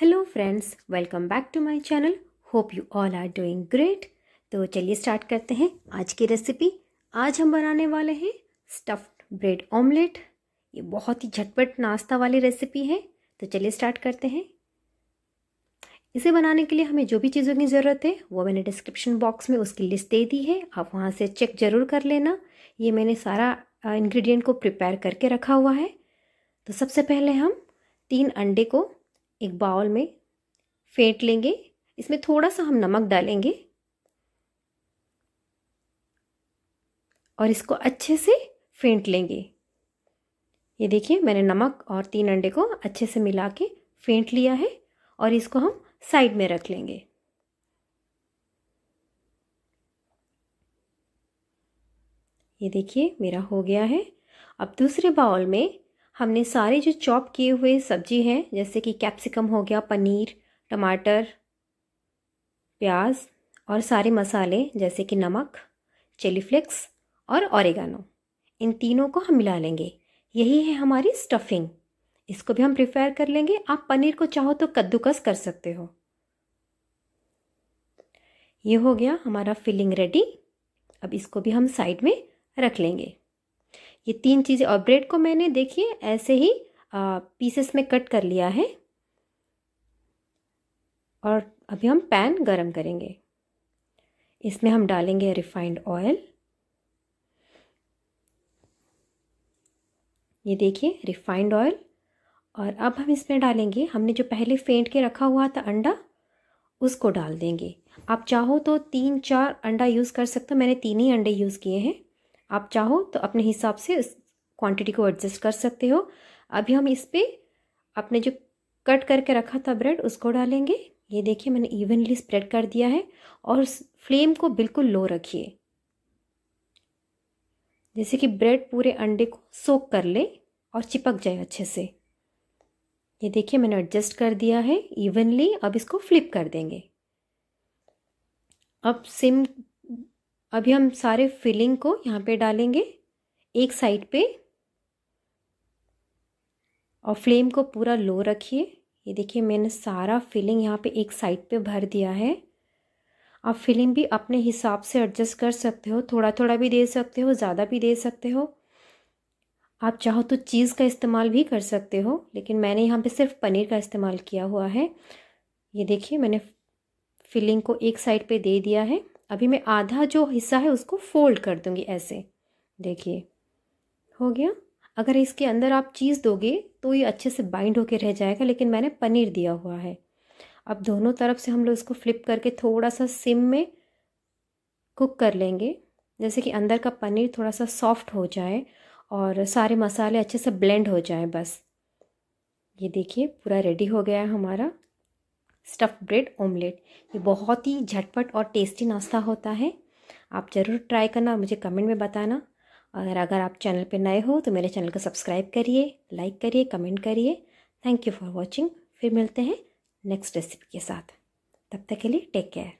hello friends welcome back to my channel hope you all are doing great तो चलिए start करते हैं आज की रेसिपी आज हम बनाने वाले हैं स्टफ्ड ब्रेड ऑमलेट ये बहुत ही झटपट नाश्ता वाली रेसिपी है तो चलिए स्टार्ट करते हैं इसे बनाने के लिए हमें जो भी चीज़ों की ज़रूरत है वो मैंने डिस्क्रिप्शन बॉक्स में उसकी लिस्ट दे दी है आप वहाँ से चेक ज़रूर कर लेना ये मैंने सारा इन्ग्रीडियंट को प्रिपेयर करके रखा हुआ है तो सबसे पहले हम तीन अंडे को एक बाउल में फेंट लेंगे इसमें थोड़ा सा हम नमक डालेंगे और इसको अच्छे से फेंट लेंगे ये देखिए मैंने नमक और तीन अंडे को अच्छे से मिला के फेंट लिया है और इसको हम साइड में रख लेंगे ये देखिए मेरा हो गया है अब दूसरे बाउल में हमने सारे जो चॉप किए हुए सब्जी हैं जैसे कि कैप्सिकम हो गया पनीर टमाटर प्याज और सारे मसाले जैसे कि नमक चिली फ्लेक्स और ऑरेगानो इन तीनों को हम मिला लेंगे यही है हमारी स्टफिंग इसको भी हम प्रिफेयर कर लेंगे आप पनीर को चाहो तो कद्दूकस कर सकते हो ये हो गया हमारा फिलिंग रेडी अब इसको भी हम साइड में रख लेंगे ये तीन चीज़ें और ब्रेड को मैंने देखिए ऐसे ही पीसेस में कट कर लिया है और अभी हम पैन गरम करेंगे इसमें हम डालेंगे रिफाइंड ऑयल ये देखिए रिफाइंड ऑयल और अब हम इसमें डालेंगे हमने जो पहले फेंट के रखा हुआ था अंडा उसको डाल देंगे आप चाहो तो तीन चार अंडा यूज़ कर सकते हो मैंने तीन ही अंडे यूज़ किए हैं आप चाहो तो अपने हिसाब से इस क्वांटिटी को एडजस्ट कर सकते हो अभी हम इस पर अपने जो कट करके रखा था ब्रेड उसको डालेंगे ये देखिए मैंने इवनली स्प्रेड कर दिया है और फ्लेम को बिल्कुल लो रखिए जैसे कि ब्रेड पूरे अंडे को सोक कर ले और चिपक जाए अच्छे से ये देखिए मैंने एडजस्ट कर दिया है इवनली अब इसको फ्लिप कर देंगे अब सिम अभी हम सारे फिलिंग को यहाँ पे डालेंगे एक साइड पे और फ्लेम को पूरा लो रखिए ये देखिए मैंने सारा फिलिंग यहाँ पे एक साइड पे भर दिया है आप फिलिंग भी अपने हिसाब से एडजस्ट कर सकते हो थोड़ा थोड़ा भी दे सकते हो ज़्यादा भी दे सकते हो आप चाहो तो चीज़ का इस्तेमाल भी कर सकते हो लेकिन मैंने यहाँ पे सिर्फ पनीर का इस्तेमाल किया हुआ है ये देखिए मैंने फिलिंग को एक साइड पे दे दिया है अभी मैं आधा जो हिस्सा है उसको फोल्ड कर दूँगी ऐसे देखिए हो गया अगर इसके अंदर आप चीज़ दोगे तो ये अच्छे से बाइंड होके रह जाएगा लेकिन मैंने पनीर दिया हुआ है अब दोनों तरफ से हम लोग इसको फ्लिप करके थोड़ा सा सिम में कुक कर लेंगे जैसे कि अंदर का पनीर थोड़ा सा सॉफ्ट हो जाए और सारे मसाले अच्छे से ब्लेंड हो जाए बस ये देखिए पूरा रेडी हो गया है हमारा स्टफ़ ब्रेड ऑमलेट ये बहुत ही झटपट और टेस्टी नाश्ता होता है आप ज़रूर ट्राई करना और मुझे कमेंट में बताना और अगर आप चैनल पर नए हो तो मेरे चैनल को सब्सक्राइब करिए लाइक करिए कमेंट करिए थैंक यू फॉर वॉचिंग फिर मिलते हैं नेक्स्ट रेसिपी के साथ तब तक के लिए टेक केयर